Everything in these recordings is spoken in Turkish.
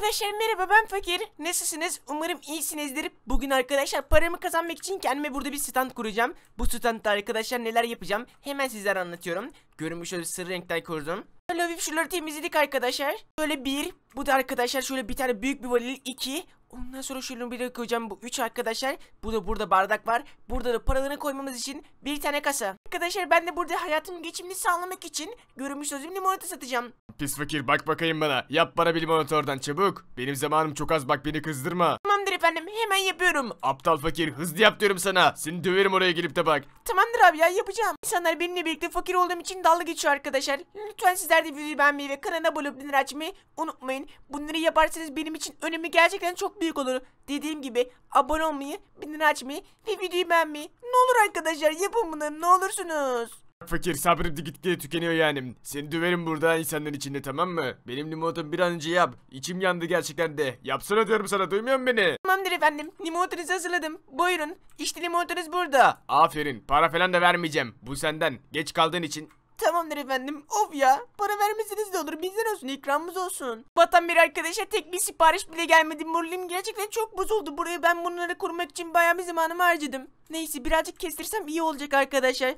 Arkadaşlar merhaba ben Fakir. Nasılsınız? Umarım iyisinizdir. Bugün arkadaşlar paramı kazanmak için kendime burada bir stand kuracağım. Bu standta arkadaşlar neler yapacağım hemen sizlere anlatıyorum. Görmüş olduğunuz sırrı renkten kurdum. Böyle hafif şuraları temizledik arkadaşlar. Böyle bir. Bu da arkadaşlar şöyle bir tane büyük bir varil. iki. Ondan sonra şöyle bir koyacağım bu üç arkadaşlar. Bu da burada bardak var. Burada da paralarını koymamız için bir tane kasa. Arkadaşlar ben de burada hayatımın geçimini sağlamak için görünmüş özüm limonata satacağım. Pis fakir bak bakayım bana. Yap para bir limonata oradan çabuk. Benim zamanım çok az bak beni kızdırma. Tamamdır efendim hemen yapıyorum. Aptal fakir hızlı yap diyorum sana. Seni döverim oraya gelip de bak. Tamamdır abi ya yapacağım. İnsanlar benimle birlikte fakir olduğum için dalga geçiyor arkadaşlar. Lütfen sizler de videoyu beğenmeyi ve kanala abone olup dinler açmayı unutmayın. Bunları yaparsanız benim için önemi gerçekten çok büyük olur. Dediğim gibi abone olmayı, bildirim açmayı ve videoyu beğenmeyi. Ne olur arkadaşlar yapın bunları ne olursun musunuz? Fakir sabrım gitgide tükeniyor yani. Seni döverim burada insanların içinde tamam mı? Benim limonatamı bir an önce yap. İçim yandı gerçekten de. Yapsana diyorum sana duymuyor musun beni? Tamamdır efendim. Limonatanızı hazırladım. Buyurun. İşte limonatınız burada. Aferin. Para falan da vermeyeceğim. Bu senden. Geç kaldığın için Tamamdır efendim. Of ya. Para vermeseniz de olur. Bizden olsun. ikramımız olsun. Batan bir arkadaşa tek bir sipariş bile gelmedi. Moralim gerçekten çok bozuldu. Buraya ben bunları kurmak için bayağı bir zamanımı harcadım. Neyse birazcık kestirsem iyi olacak arkadaşlar.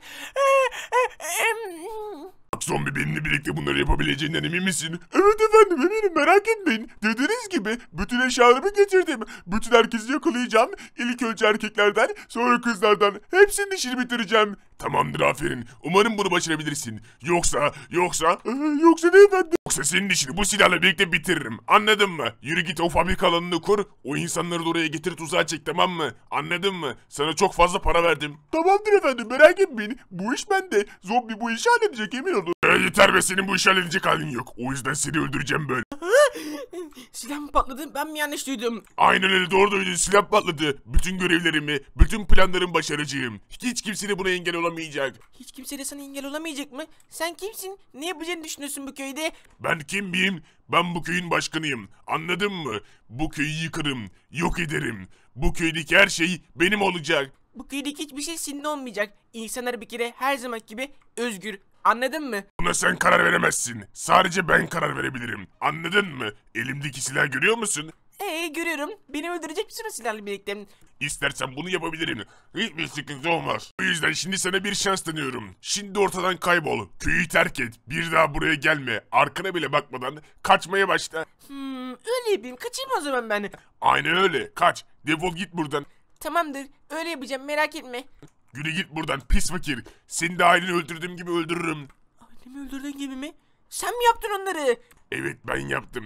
Bak zombi benimle birlikte bunları yapabileceğinden emin misin? Evet efendim eminim merak etmeyin. Dediğiniz gibi bütün eşyalarımı getirdim. Bütün herkesi yakalayacağım. İlk önce erkeklerden sonra kızlardan. Hepsini işini bitireceğim. Tamamdır aferin. Umarım bunu başarabilirsin. Yoksa, yoksa, yoksa ne efendim? Yoksa senin işini bu silahla birlikte bitiririm. Anladın mı? Yürü git o fabrika alanını kur. O insanları da oraya getir tuzağa çek tamam mı? Anladın mı? Sana çok fazla para verdim. Tamamdır efendim merak etmeyin. Bu iş bende. Zombi bu işi halledecek emin olun. Ee, yeter be senin bu işi halledecek halin yok. O yüzden seni öldüreceğim böyle. Silah mı patladı? Ben mi yanlış duydum? Aynen öyle doğru duydun. Silah patladı. Bütün görevlerimi, bütün planlarımı başaracağım. Hiç kimse de buna engel olamayacak. Hiç kimse de sana engel olamayacak mı? Sen kimsin? Ne yapacağını düşünüyorsun bu köyde? Ben kim miyim? Ben bu köyün başkanıyım. Anladın mı? Bu köyü yıkarım, yok ederim. Bu köydeki her şey benim olacak. Bu köydeki hiçbir şey senin olmayacak. İnsanlar bir kere her zaman gibi özgür, Anladın mı? Buna sen karar veremezsin. Sadece ben karar verebilirim. Anladın mı? Elimdeki silahı görüyor musun? Ee görüyorum. Beni öldürecek misin o silahla birlikte? İstersen bunu yapabilirim. Hiçbir sıkıntı olmaz. O yüzden şimdi sana bir şans deniyorum. Şimdi ortadan kaybol. Köyü terk et. Bir daha buraya gelme. Arkana bile bakmadan kaçmaya başla. Hmm, öyle yapayım. Kaçayım o zaman ben. Aynen öyle. Kaç. Defol git buradan. Tamamdır. Öyle yapacağım. Merak etme. Güle git buradan pis fakir. Seni de aileni öldürdüğüm gibi öldürürüm. Annemi öldürdüğün gibi mi? Sen mi yaptın onları? Evet ben yaptım.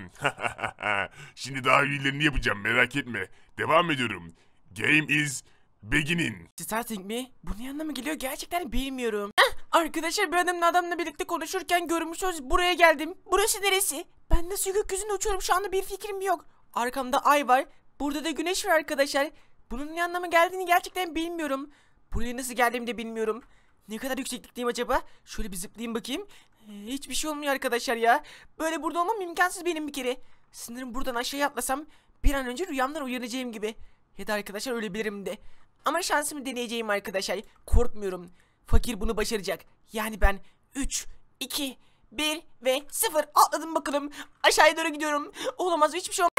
Şimdi daha iyilerini yapacağım merak etme. Devam ediyorum. Game is beginning. Starting mi? Bu ne anlama geliyor gerçekten bilmiyorum. arkadaşlar bir adamla adamla birlikte konuşurken görmüş görmüşüz buraya geldim. Burası neresi? Ben nasıl gökyüzünde uçuyorum şu anda bir fikrim yok. Arkamda ay var. Burada da güneş var arkadaşlar. Bunun ne anlama geldiğini gerçekten bilmiyorum. Buraya nasıl geldiğimi de bilmiyorum. Ne kadar yükseklikteyim acaba? Şöyle bir zıplayayım bakayım. Ee, hiçbir şey olmuyor arkadaşlar ya. Böyle burada olmam imkansız benim bir kere. Sınırım buradan aşağıya atlasam bir an önce rüyamdan uyanacağım gibi. Ya da arkadaşlar ölebilirim de. Ama şansımı deneyeceğim arkadaşlar. Korkmuyorum. Fakir bunu başaracak. Yani ben 3, 2, 1 ve 0 atladım bakalım. Aşağıya doğru gidiyorum. Olamaz hiçbir şey olmaz.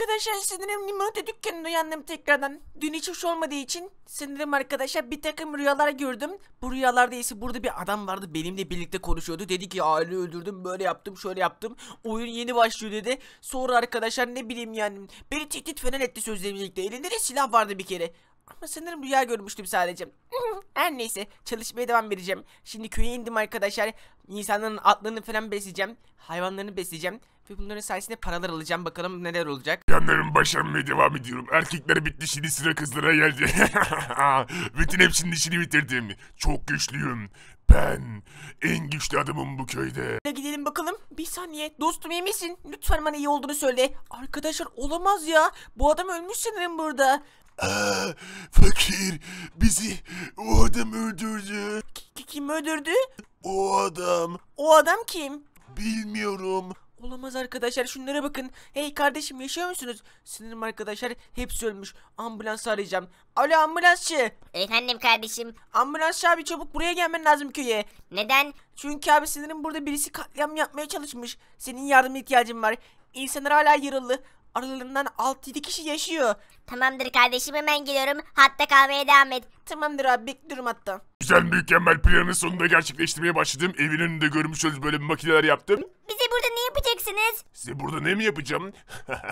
Arkadaşlar sanırım limonata dükkanına uyandım tekrardan. Dün hiç hoş olmadığı için sinirim arkadaşlar bir takım rüyalar gördüm. Bu rüyalarda ise burada bir adam vardı benimle birlikte konuşuyordu. Dedi ki aile öldürdüm böyle yaptım şöyle yaptım. Oyun yeni başlıyor dedi. Sonra arkadaşlar ne bileyim yani beni tehdit falan etti sözle birlikte. Elinde de silah vardı bir kere. Ama sanırım rüya görmüştüm sadece. Her neyse çalışmaya devam vereceğim. Şimdi köye indim arkadaşlar. İnsanların atlarını falan besleyeceğim. Hayvanlarını besleyeceğim. Ve bunların sayesinde paralar alacağım. Bakalım neler olacak. Yanlarım başarmaya devam ediyorum. Erkeklere bitti şimdi sıra kızlara geldi. Bütün hepsinin işini bitirdim. Çok güçlüyüm. Ben en güçlü adamım bu köyde. Ne gidelim bakalım. Bir saniye. Dostum iyi misin? Lütfen bana iyi olduğunu söyle. Arkadaşlar olamaz ya. Bu adam ölmüş sanırım burada. Aa, fakir bizi o adam öldürdü. K kim öldürdü? O adam. O adam kim? Bilmiyorum. Olamaz arkadaşlar şunlara bakın. Hey kardeşim yaşıyor musunuz? Sinirim arkadaşlar hepsi ölmüş. Ambulans arayacağım. Alo ambulansçı. Efendim kardeşim. Ambulansçı abi çabuk buraya gelmen lazım köye. Neden? Çünkü abi sinirim burada birisi katliam yapmaya çalışmış. Senin yardım ihtiyacın var. İnsanlar hala yaralı aralarından 6-7 kişi yaşıyor. Tamamdır kardeşim hemen geliyorum. Hatta kalmaya devam et. Tamamdır abi bekliyorum hatta. Güzel mükemmel planı sonunda gerçekleştirmeye başladım. Evin önünde görmüşsünüz böyle makineler yaptım. Bizi burada ne yapacaksınız? Size burada ne mi yapacağım?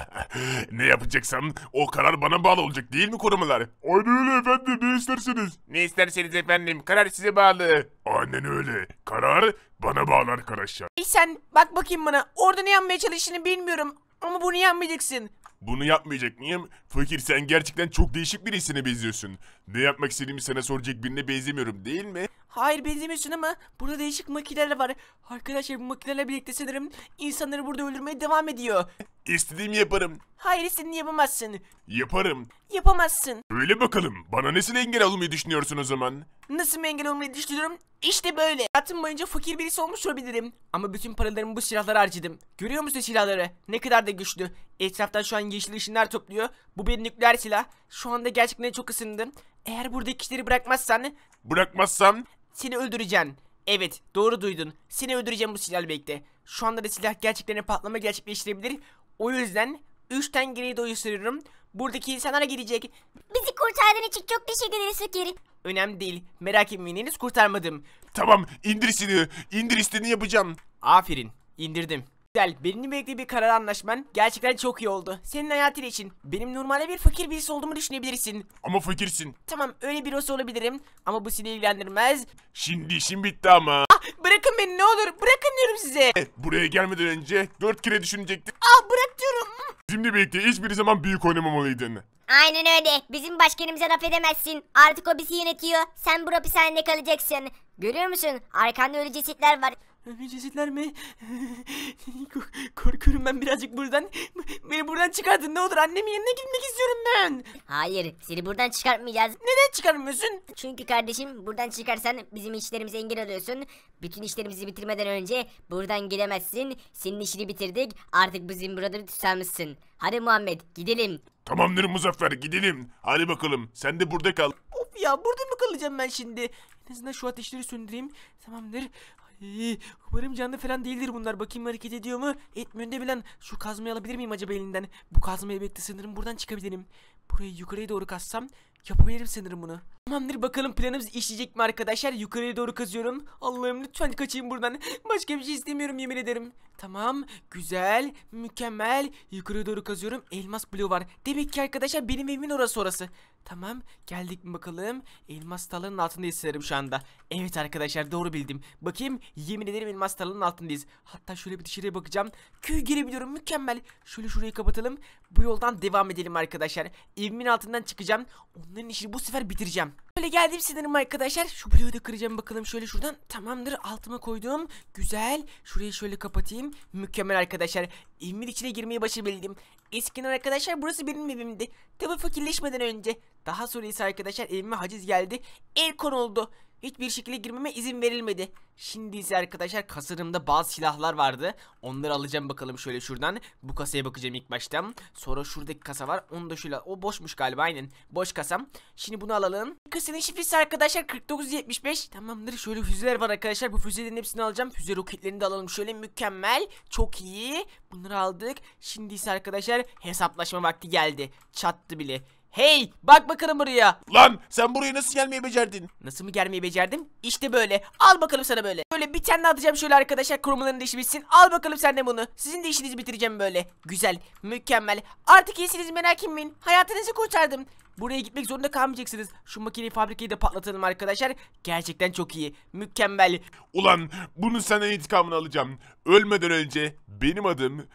ne yapacaksam o karar bana bağlı olacak değil mi korumalar? Aynen öyle efendim ne istersiniz? Ne isterseniz efendim karar size bağlı. Aynen öyle. Karar bana bağlı arkadaşlar. E sen bak bakayım bana orada ne yapmaya çalıştığını bilmiyorum. Ama bunu yapmayacaksın. Bunu yapmayacak mıyım? Fakir sen gerçekten çok değişik birisine benziyorsun. Ne yapmak istediğimi sana soracak birine benzemiyorum değil mi? Hayır benzemiyorsun ama burada değişik makineler var. Arkadaşlar bu makinelerle birlikte sanırım insanları burada öldürmeye devam ediyor. İstediğimi yaparım. Hayır istediğini yapamazsın. Yaparım. Yapamazsın. Öyle bakalım. Bana nasıl engel olmayı düşünüyorsun o zaman? Nasıl engel olmayı düşünüyorum? İşte böyle. Hayatım boyunca fakir birisi olmuş olabilirim. Ama bütün paralarımı bu silahlara harcadım. Görüyor musun silahları? Ne kadar da güçlü. Etraftan şu an yeşil ışınlar topluyor. Bu bir nükleer silah. Şu anda gerçekten çok ısındım. Eğer buradaki kişileri bırakmazsan... Bırakmazsam? Seni öldüreceğim. Evet doğru duydun. Seni öldüreceğim bu silah birlikte. Şu anda da silah gerçeklerine patlama gerçekleştirebilir. O yüzden 3'ten geriye doğru sürüyorum. Buradaki insanlara gidecek. Bizi kurtardığın için çok teşekkür ederiz Fakiri. Önemli değil. Merak etmeyin henüz kurtarmadım. Tamam indir silahı. İndir istediğini yapacağım. Aferin. indirdim. Güzel. Benimle birlikte bir karar anlaşman gerçekten çok iyi oldu. Senin hayatın için. Benim normalde bir fakir birisi olduğumu düşünebilirsin. Ama fakirsin. Tamam öyle bir birisi olabilirim. Ama bu seni ilgilendirmez. Şimdi işim bitti ama. Ah, bırakın beni ne olur. Bırakın diyorum size. Evet, buraya gelmeden önce dört kere düşünecektim. Ah bırak diyorum. Bizimle birlikte hiçbir zaman büyük oynamamalıydın. Aynen öyle. Bizim başkanımıza laf edemezsin. Artık o bizi yönetiyor. Sen bu hapishanede kalacaksın. Görüyor musun? Arkanda ölü cesetler var. Ölü cesetler mi? Korkuyorum ben birazcık buradan. Beni buradan çıkartın ne olur annemin yanına gitmek istiyorum ben. Hayır seni buradan çıkartmayacağız. Neden çıkarmıyorsun? Çünkü kardeşim buradan çıkarsan bizim işlerimize engel oluyorsun. Bütün işlerimizi bitirmeden önce buradan gidemezsin. Senin işini bitirdik artık bizim burada tutamazsın. Hadi Muhammed gidelim. Tamamdır Muzaffer gidelim. Hadi bakalım sen de burada kal. Of ya burada mı kalacağım ben şimdi? En azından şu ateşleri söndüreyim. Tamamdır. Ay, umarım canlı falan değildir bunlar. Bakayım hareket ediyor mu? Etmiyor de bilen. Şu kazmayı alabilir miyim acaba elinden? Bu kazmayı bekle sanırım buradan çıkabilirim. Burayı yukarıya doğru kazsam yapabilirim sanırım bunu. Tamamdır bakalım planımız işleyecek mi arkadaşlar? Yukarıya doğru kazıyorum. Allah'ım lütfen kaçayım buradan. Başka bir şey istemiyorum yemin ederim. Tamam. Güzel. Mükemmel. Yukarıya doğru kazıyorum. Elmas bloğu var. Demek ki arkadaşlar benim evimin orası orası. Tamam. Geldik mi bakalım? Elmas talanın altındayız sanırım şu anda. Evet arkadaşlar doğru bildim. Bakayım. Yemin ederim elmas talanın altındayız. Hatta şöyle bir dışarıya bakacağım. Köy girebiliyorum. Mükemmel. Şöyle şurayı kapatalım. Bu yoldan devam edelim arkadaşlar. Evimin altından çıkacağım. Onların işini bu sefer bitireceğim. Böyle geldim sinirim arkadaşlar. Şu bloğu da kıracağım bakalım şöyle şuradan. Tamamdır altıma koyduğum Güzel. Şurayı şöyle kapatayım. Mükemmel arkadaşlar. Evimin içine girmeyi başarabildim. Eskiden arkadaşlar burası benim evimdi. Tabi fakirleşmeden önce. Daha sonra ise arkadaşlar evime haciz geldi. El konuldu. oldu. Hiçbir şekilde girmeme izin verilmedi. Şimdi ise arkadaşlar kasırımda bazı silahlar vardı. Onları alacağım bakalım şöyle şuradan. Bu kasaya bakacağım ilk başta. Sonra şuradaki kasa var. Onu da şöyle o boşmuş galiba aynen. Boş kasam. Şimdi bunu alalım. Kasanın şifresi arkadaşlar 4975. Tamamdır şöyle füzeler var arkadaşlar. Bu füzelerin hepsini alacağım. Füze roketlerini de alalım şöyle mükemmel. Çok iyi. Bunları aldık. Şimdi ise arkadaşlar hesaplaşma vakti geldi. Çattı bile. Hey bak bakalım buraya. Lan sen buraya nasıl gelmeyi becerdin? Nasıl mı gelmeyi becerdim? İşte böyle. Al bakalım sana böyle. Böyle bir tane atacağım şöyle arkadaşlar kurumaların işi bitsin. Al bakalım sen de bunu. Sizin de işinizi bitireceğim böyle. Güzel. Mükemmel. Artık iyisiniz merak etmeyin. Hayatınızı kurtardım. Buraya gitmek zorunda kalmayacaksınız. Şu makineyi fabrikayı da patlatalım arkadaşlar. Gerçekten çok iyi. Mükemmel. Ulan bunu senden intikamını alacağım. Ölmeden önce benim adım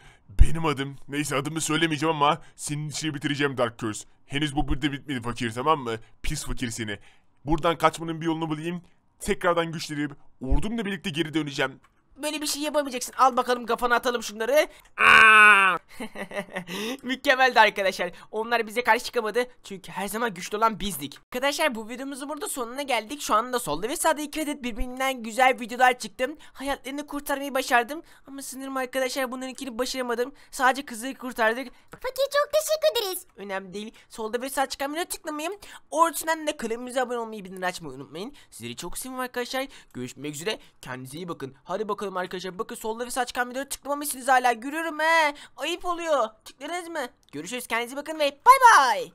benim adım. Neyse adımı söylemeyeceğim ama senin işini bitireceğim Dark Curse. Henüz bu burada bitmedi fakir tamam mı? Pis fakir seni. Buradan kaçmanın bir yolunu bulayım. Tekrardan güçlenip ordumla birlikte geri döneceğim. Böyle bir şey yapamayacaksın. Al bakalım kafana atalım şunları. Mükemmeldi arkadaşlar. Onlar bize karşı çıkamadı. Çünkü her zaman güçlü olan bizdik. Arkadaşlar bu videomuzun burada sonuna geldik. Şu anda solda ve sağda iki adet birbirinden güzel videolar çıktım. Hayatlarını kurtarmayı başardım. Ama sanırım arkadaşlar bunların ikini başaramadım. Sadece kızı kurtardık. Fakir çok teşekkür ederiz. Önemli değil. Solda ve sağda çıkan videoya tıklamayı. Ortadan da kanalımıza abone olmayı bildirim açmayı unutmayın. Sizleri çok seviyorum arkadaşlar. Görüşmek üzere. Kendinize iyi bakın. Hadi bakalım bakalım arkadaşlar. Bakın solda ve saç kan videoya tıklamamışsınız hala. Görüyorum he. Ayıp oluyor. Tıkladınız mı? Görüşürüz. Kendinize bakın ve bay bay.